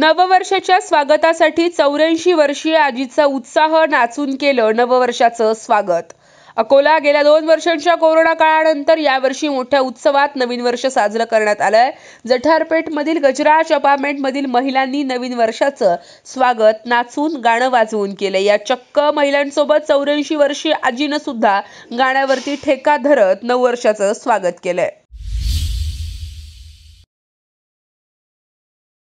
नववर्षाच्या स्वागतासाठी चौऱ्याऐंशी वर्षीय आजीचा उत्साह नाचून केलं नववर्षाचं स्वागत अकोला गेल्या दोन वर्षांच्या कोरोना काळानंतर यावर्षी मोठ्या उत्सवात नवीन वर्ष साजरं करण्यात आलंय मधील गजराज अपार्टमेंटमधील महिलांनी नवीन वर्षाचं स्वागत नाचून गाणं वाजवून केलं या चक्क महिलांसोबत चौऱ्याऐंशी वर्षीय आजीनं सुद्धा गाण्यावरती ठेका धरत नववर्षाचं स्वागत केलंय